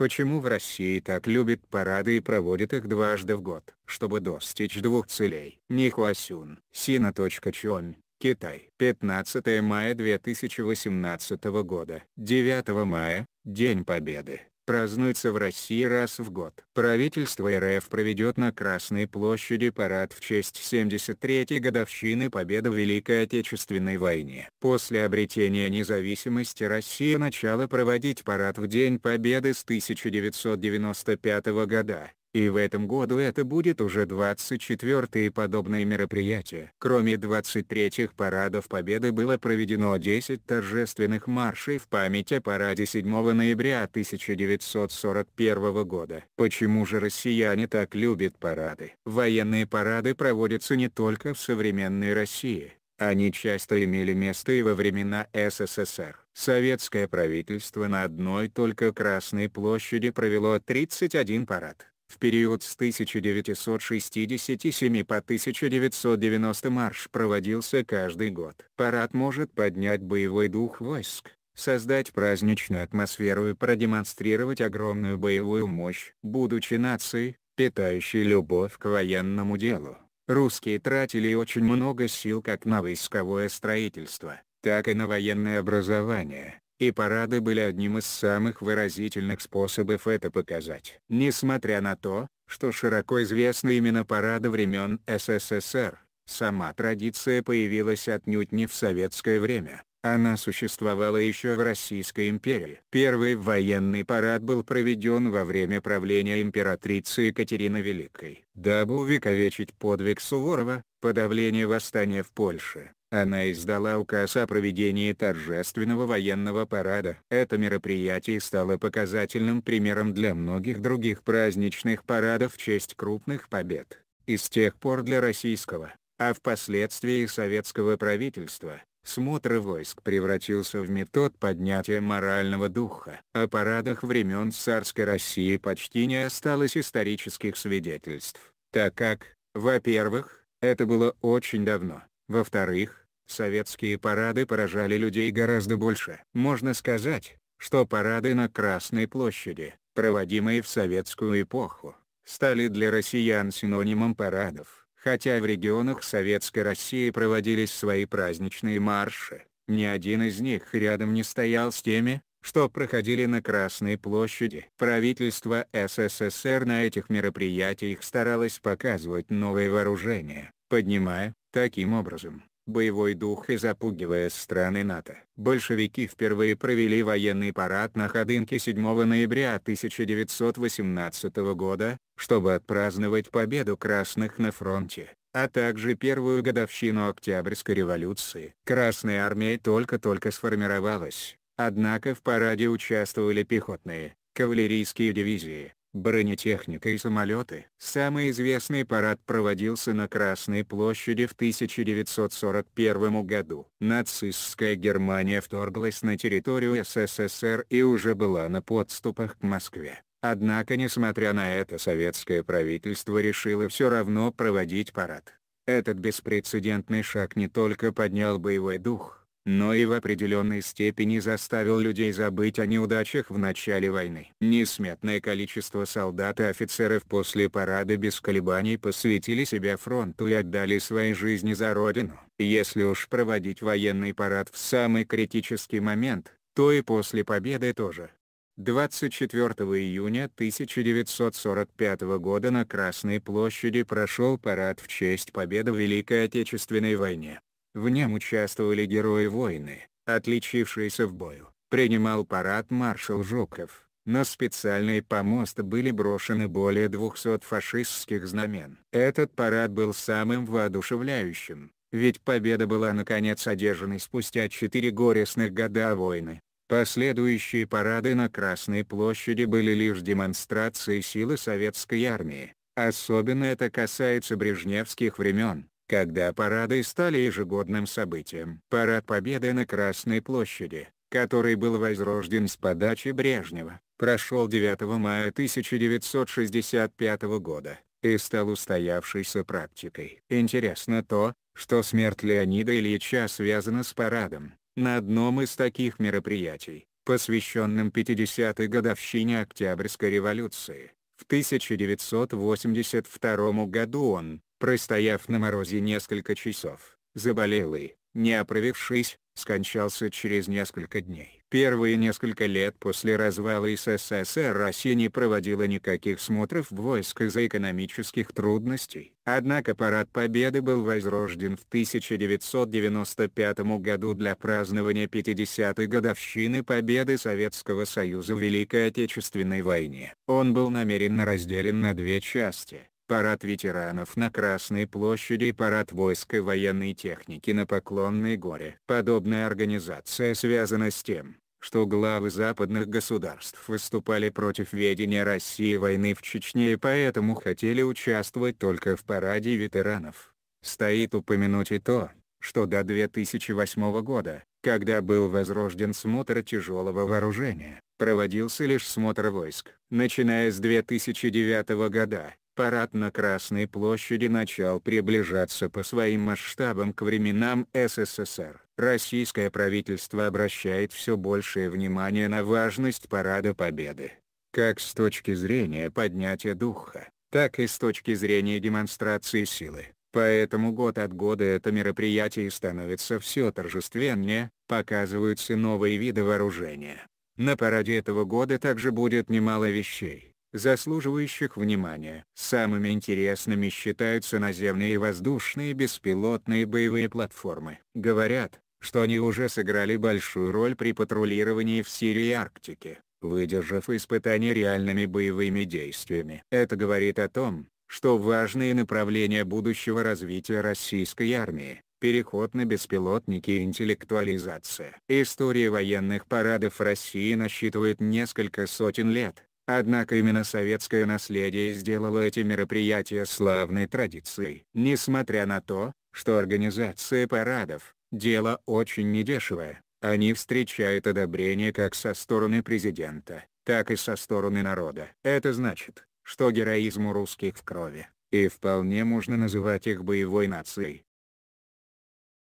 Почему в России так любят парады и проводят их дважды в год? Чтобы достичь двух целей. Нихуасюн, Сина.Чон, Китай. 15 мая 2018 года. 9 мая, День Победы празднуется в России раз в год. Правительство РФ проведет на Красной площади парад в честь 73-й годовщины победы в Великой Отечественной войне. После обретения независимости Россия начала проводить парад в День Победы с 1995 года. И в этом году это будет уже 24-е подобное мероприятие. Кроме 23-х парадов Победы было проведено 10 торжественных маршей в память о параде 7 ноября 1941 года. Почему же россияне так любят парады? Военные парады проводятся не только в современной России. Они часто имели место и во времена СССР. Советское правительство на одной только Красной площади провело 31 парад. В период с 1967 по 1990 марш проводился каждый год. Парад может поднять боевой дух войск, создать праздничную атмосферу и продемонстрировать огромную боевую мощь. Будучи нацией, питающей любовь к военному делу, русские тратили очень много сил как на войсковое строительство, так и на военное образование и парады были одним из самых выразительных способов это показать. Несмотря на то, что широко известны именно парады времен СССР, сама традиция появилась отнюдь не в советское время. Она существовала еще в Российской империи. Первый военный парад был проведен во время правления императрицы Екатерины Великой. Дабы увековечить подвиг Суворова, подавление восстания в Польше, она издала указ о проведении торжественного военного парада. Это мероприятие стало показательным примером для многих других праздничных парадов в честь крупных побед. И с тех пор для российского, а впоследствии советского правительства, Смотр войск превратился в метод поднятия морального духа. О парадах времен царской России почти не осталось исторических свидетельств, так как, во-первых, это было очень давно, во-вторых, советские парады поражали людей гораздо больше. Можно сказать, что парады на Красной площади, проводимые в советскую эпоху, стали для россиян синонимом парадов, Хотя в регионах Советской России проводились свои праздничные марши, ни один из них рядом не стоял с теми, что проходили на Красной площади. Правительство СССР на этих мероприятиях старалось показывать новые вооружения, поднимая, таким образом, боевой дух и запугивая страны НАТО. Большевики впервые провели военный парад на Ходынке 7 ноября 1918 года, чтобы отпраздновать победу красных на фронте, а также первую годовщину Октябрьской революции. Красная армия только-только сформировалась, однако в параде участвовали пехотные, кавалерийские дивизии, бронетехника и самолеты. Самый известный парад проводился на Красной площади в 1941 году. Нацистская Германия вторглась на территорию СССР и уже была на подступах к Москве. Однако несмотря на это советское правительство решило все равно проводить парад. Этот беспрецедентный шаг не только поднял боевой дух, но и в определенной степени заставил людей забыть о неудачах в начале войны. Несметное количество солдат и офицеров после парада без колебаний посвятили себя фронту и отдали свои жизни за родину. Если уж проводить военный парад в самый критический момент, то и после победы тоже. 24 июня 1945 года на Красной площади прошел парад в честь победы в Великой Отечественной войне. В нем участвовали герои войны, отличившиеся в бою. Принимал парад маршал Жуков. На специальный помост были брошены более 200 фашистских знамен. Этот парад был самым воодушевляющим, ведь победа была наконец одержана спустя четыре горестных года войны. Последующие парады на Красной площади были лишь демонстрацией силы советской армии. Особенно это касается брежневских времен, когда парады стали ежегодным событием. Парад Победы на Красной площади, который был возрожден с подачи Брежнева, прошел 9 мая 1965 года и стал устоявшейся практикой. Интересно то, что смерть Леонида Ильича связана с парадом на одном из таких мероприятий, посвященном 50-й годовщине Октябрьской революции. В 1982 году он, простояв на морозе несколько часов, заболел и, не оправившись, скончался через несколько дней. Первые несколько лет после развала СССР Россия не проводила никаких смотров в войск из-за экономических трудностей. Однако Парад Победы был возрожден в 1995 году для празднования 50-й годовщины победы Советского Союза в Великой Отечественной войне. Он был намеренно разделен на две части парад ветеранов на Красной площади и парад войск и военной техники на Поклонной горе. Подобная организация связана с тем, что главы западных государств выступали против ведения России войны в Чечне и поэтому хотели участвовать только в параде ветеранов. Стоит упомянуть и то, что до 2008 года, когда был возрожден смотр тяжелого вооружения, проводился лишь смотр войск. Начиная с 2009 года, парад на Красной площади начал приближаться по своим масштабам к временам СССР. Российское правительство обращает все большее внимание на важность Парада Победы. Как с точки зрения поднятия духа, так и с точки зрения демонстрации силы. Поэтому год от года это мероприятие становится все торжественнее, показываются новые виды вооружения. На параде этого года также будет немало вещей заслуживающих внимания. Самыми интересными считаются наземные и воздушные беспилотные боевые платформы. Говорят, что они уже сыграли большую роль при патрулировании в Сирии и Арктике, выдержав испытания реальными боевыми действиями. Это говорит о том, что важные направления будущего развития российской армии – переход на беспилотники и интеллектуализация. История военных парадов России насчитывает несколько сотен лет, Однако именно советское наследие сделало эти мероприятия славной традицией. Несмотря на то, что организация парадов – дело очень недешевое, они встречают одобрение как со стороны президента, так и со стороны народа. Это значит, что героизм у русских в крови, и вполне можно называть их боевой нацией.